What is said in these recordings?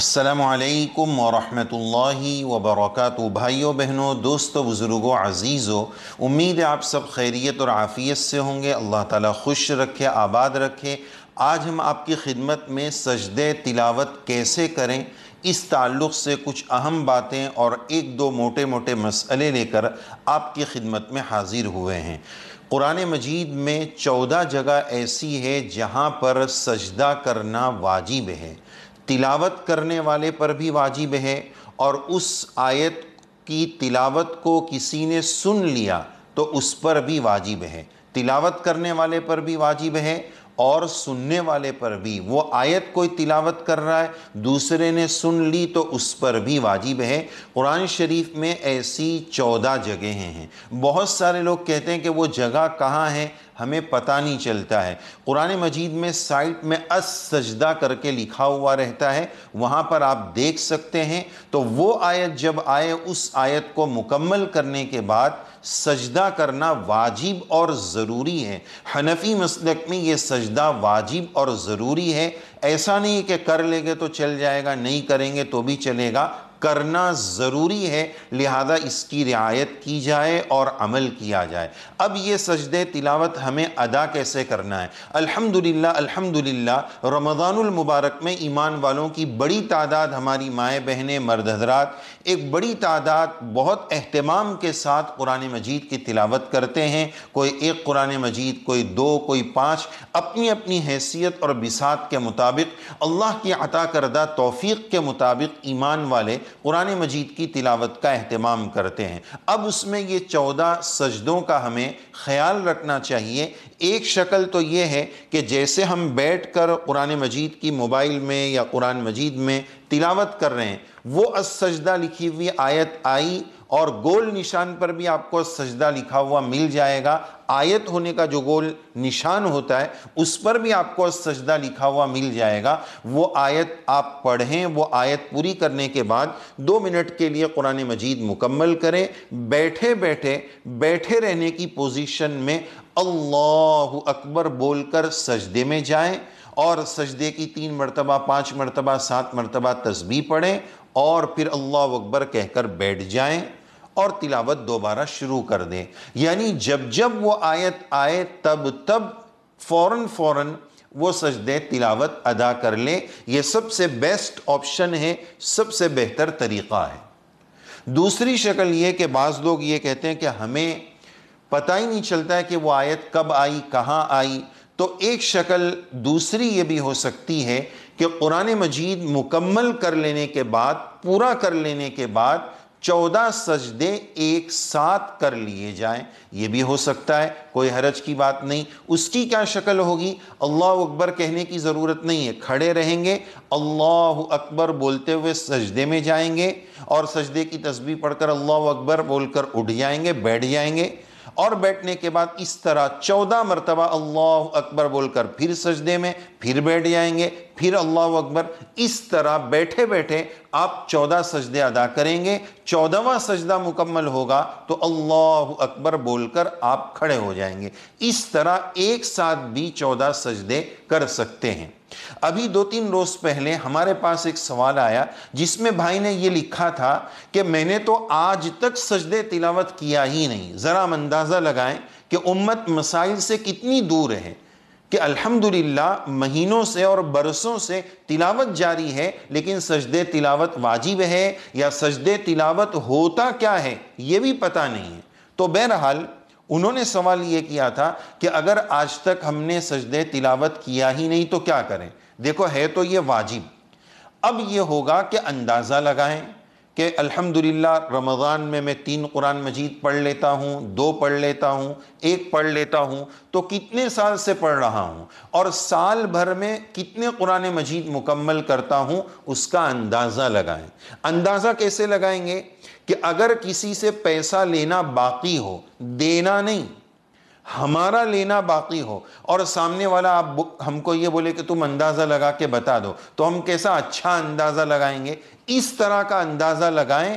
असलकम वरहमल वबरक भाइयों बहनों दोस्तों बुज़ुर्गों अज़ीज़ों उम्मीद है आप सब खैरियत और आफ़ियत से होंगे अल्लाह ताला खुश रखे आबाद रखे आज हम आपकी खिदमत में सजद तिलावत कैसे करें इस ताल्लुक़ से कुछ अहम बातें और एक दो मोटे मोटे मसले लेकर आपकी खिदमत में हाजिर हुए हैं कुरान मजीद में चौदह जगह ऐसी है जहाँ पर सजदा करना वाजिब है तिलावत करने वाले पर भी वाजिब है और उस आयत की तिलावत को किसी ने सुन लिया तो उस पर भी वाजिब है तिलावत करने वाले पर भी वाजिब है और सुनने वाले पर भी वो आयत कोई तिलावत कर रहा है दूसरे ने सुन ली तो उस पर भी वाजिब है कुरान शरीफ में ऐसी चौदह जगहें हैं बहुत सारे लोग कहते हैं कि वो जगह कहाँ है हमें पता नहीं चलता है कुरान मजीद में साइट में अस सजदा करके लिखा हुआ रहता है वहाँ पर आप देख सकते हैं तो वो आयत जब आए उस आयत को मुकम्मल करने के बाद सजदा करना वाजिब और ज़रूरी है हनफी मसलक में ये सजदा वाजिब और ज़रूरी है ऐसा नहीं कि कर लेंगे तो चल जाएगा नहीं करेंगे तो भी चलेगा करना ज़रूरी है लिहाजा इसकी रियायत की जाए और अमल किया जाए अब ये सजदे तिलावत हमें अदा कैसे करना है अल्हम्दुलिल्लाह अल्हम्दुलिल्लाह रमज़ानुल मुबारक में ईमान वालों की बड़ी तादाद हमारी माएँ बहनें मर्द हजरात एक बड़ी तादाद बहुत अहतमाम के साथ कुरान मजीद की तिलावत करते हैं कोई एक कुरान मजीद कोई दो कोई पाँच अपनी अपनी हैसियत और बिसात के मुताबिक अल्लाह की अता करदा तोफ़ी के मुताबिक ईमान वाले कुरान मजीद की तिलावत का अहतमाम करते हैं अब उसमें ये चौदह सजदों का हमें ख्याल रखना चाहिए एक शक्ल तो ये है कि जैसे हम बैठ कर कुरान मजीद की मोबाइल में या कुरान मजीद में तिलावत कर रहे हैं वो असजदा लिखी हुई आयत आई और गोल निशान पर भी आपको सजदा लिखा हुआ मिल जाएगा आयत होने का जो गोल निशान होता है उस पर भी आपको सजदा लिखा हुआ मिल जाएगा वो आयत आप पढ़ें वो आयत पूरी करने के बाद दो मिनट के लिए कुरान मजीद मुकम्मल करें बैठे बैठे बैठे रहने की पोजीशन में अल्लाह अकबर बोलकर सजदे में जाएं और सजदे की तीन मरतबा पाँच मरतबा सात मरतबा तस्बी पढ़ें और फिर अल्लाह अकबर कहकर बैठ जाएँ और तिलावत दोबारा शुरू कर दें यानी जब जब वो आयत आए तब तब फ़ौर फ़ौर वो सजदे तिलावत अदा कर लें यह सबसे बेस्ट ऑप्शन है सबसे बेहतर तरीक़ा है दूसरी शक्ल ये कि बाज़ लोग ये कहते हैं कि हमें पता ही नहीं चलता है कि वो आयत कब आई कहाँ आई तो एक शक्ल दूसरी ये भी हो सकती है कि कुरान मजीद मुकम्मल कर लेने के बाद पूरा कर लेने के बाद चौदह सजदे एक साथ कर लिए जाएं ये भी हो सकता है कोई हरज की बात नहीं उसकी क्या शक्ल होगी अल्लाह अकबर कहने की ज़रूरत नहीं है खड़े रहेंगे अल्लाह अकबर बोलते हुए सजदे में जाएंगे और सजदे की तस्वीर पढ़कर अल्लाह अकबर बोलकर उठ जाएंगे बैठ जाएंगे और बैठने के बाद इस तरह चौदह मरतबा अल्लाह अकबर बोलकर फिर सजदे में फिर बैठ जाएंगे फिर अल्लाह अकबर इस तरह बैठे बैठे आप चौदह सजदे अदा करेंगे चौदहवा सजदा मुकम्मल होगा तो अल्लाह अकबर बोलकर आप खड़े हो जाएंगे इस तरह एक साथ भी चौदह सजदे कर सकते हैं अभी दो तीन रोज़ पहले हमारे पास एक सवाल आया जिसमें भाई ने यह लिखा था कि मैंने तो आज तक सजदे तिलावत किया ही नहीं ज़रा अंदाज़ा लगाएं कि उम्मत मसाइल से कितनी दूर है कि अल्हम्दुलिल्लाह महीनों से और बरसों से तिलावत जारी है लेकिन सजदे तिलावत वाजिब है या सजदे तिलावत होता क्या है ये भी पता नहीं है तो बहरहाल उन्होंने सवाल ये किया था कि अगर आज तक हमने सजदे तिलावत किया ही नहीं तो क्या करें देखो है तो ये वाजिब अब ये होगा कि अंदाज़ा लगाएं कि अल्हम्दुलिल्लाह रमज़ान में मैं तीन कुरान मजीद पढ़ लेता हूँ दो पढ़ लेता हूँ एक पढ़ लेता हूँ तो कितने साल से पढ़ रहा हूँ और साल भर में कितने कुरान मजीद मुकम्मल करता हूँ उसका अंदाज़ा लगाएं अंदाज़ा कैसे लगाएंगे कि अगर किसी से पैसा लेना बाकी हो देना नहीं हमारा लेना बाकी हो और सामने वाला आप हमको ये बोले कि तुम अंदाज़ा लगा के बता दो तो हम कैसा अच्छा अंदाज़ा लगाएंगे इस तरह का अंदाज़ा लगाएं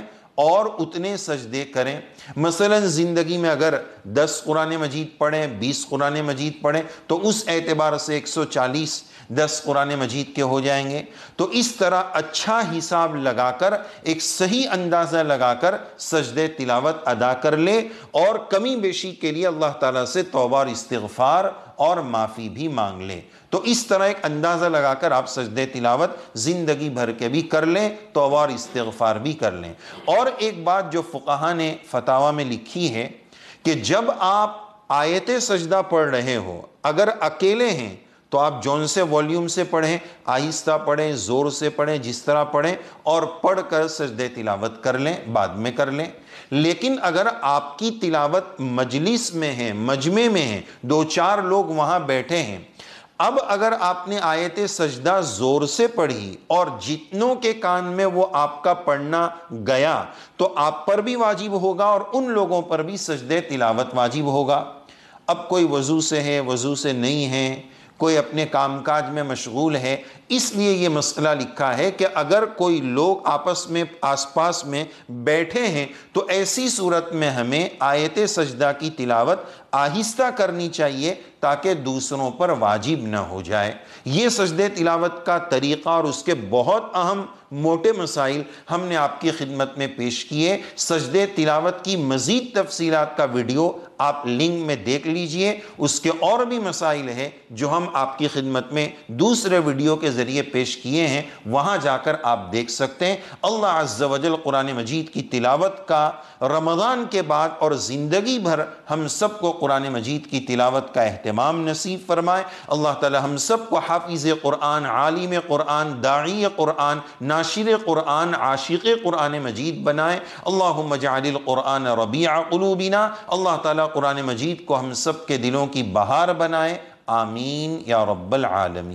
और उतने सजदे करें मसलन ज़िंदगी में अगर 10 कुरान मजीद पढ़ें 20 कुरान मजीद पढ़ें तो उस एतबार से 140 दस कुरान मजीद के हो जाएंगे तो इस तरह अच्छा हिसाब लगाकर एक सही अंदाज़ा लगाकर सजद तिलावत अदा कर ले और कमी बेशी के लिए अल्लाह ताला से तोबार और इस्तफ़ार और माफ़ी भी मांग लें तो इस तरह एक अंदाज़ा लगाकर आप सजद तिलावत ज़िंदगी भर के भी कर लें तोबार और इस्तफ़ार भी कर लें और एक बात जो फ़ुकाहा ने फतावा में लिखी है कि जब आप आयत सजदा पढ़ रहे हो अगर अकेले हैं तो आप जौन से वॉल्यूम से पढ़ें आहिस्ता पढ़ें ज़ोर से पढ़ें जिस तरह पढ़ें और पढ़ कर सजदे तिलावत कर लें बाद में कर लें लेकिन अगर आपकी तिलावत मजलिस में है मजमे में है दो चार लोग वहाँ बैठे हैं अब अगर आपने आयत सजदा ज़ोर से पढ़ी और जितनों के कान में वो आपका पढ़ना गया तो आप पर भी वाजिब होगा और उन लोगों पर भी सजद तिलावत वाजिब होगा अब कोई वज़ू से है वज़ू से नहीं है कोई अपने कामकाज में मशगूल है इसलिए ये मसला लिखा है कि अगर कोई लोग आपस में आसपास में बैठे हैं तो ऐसी सूरत में हमें आयत सजदा की तिलावत आहिस्ता करनी चाहिए ताकि दूसरों पर वाजिब ना हो जाए ये सजदे तिलावत का तरीक़ा और उसके बहुत अहम मोटे मसाइल हमने आपकी खिदमत में पेश किए सजदे तिलावत की मज़ीद तफसीत का वीडियो आप लिंक में देख लीजिए उसके और भी मसाइल हैं जो हम आपकी खिदमत में दूसरे वीडियो के ज़रिए पेश किए हैं वहाँ जाकर आप देख सकते हैं अल्लाह अज्जवजल कुरान मजीद की तिलावत का रमज़ान के बाद और ज़िंदगी भर हम सबको कुरान मजीद की तिलावत का अहतमाम एहतमाम नसीब फरमाए अल्लाह ताला हम सब को हाफिज़ क़ुरान आलिम क़ुरान दाई क़ुरान नाशिर क़ुरान आशिक क़ुरान मजीद बनाए अल्लाह कुरान रबी क़लूबिना अल्लाह ताला क़ुरान मजीद को हम सब के दिलों की बहार बनाए आमीन या रब्बल आलमी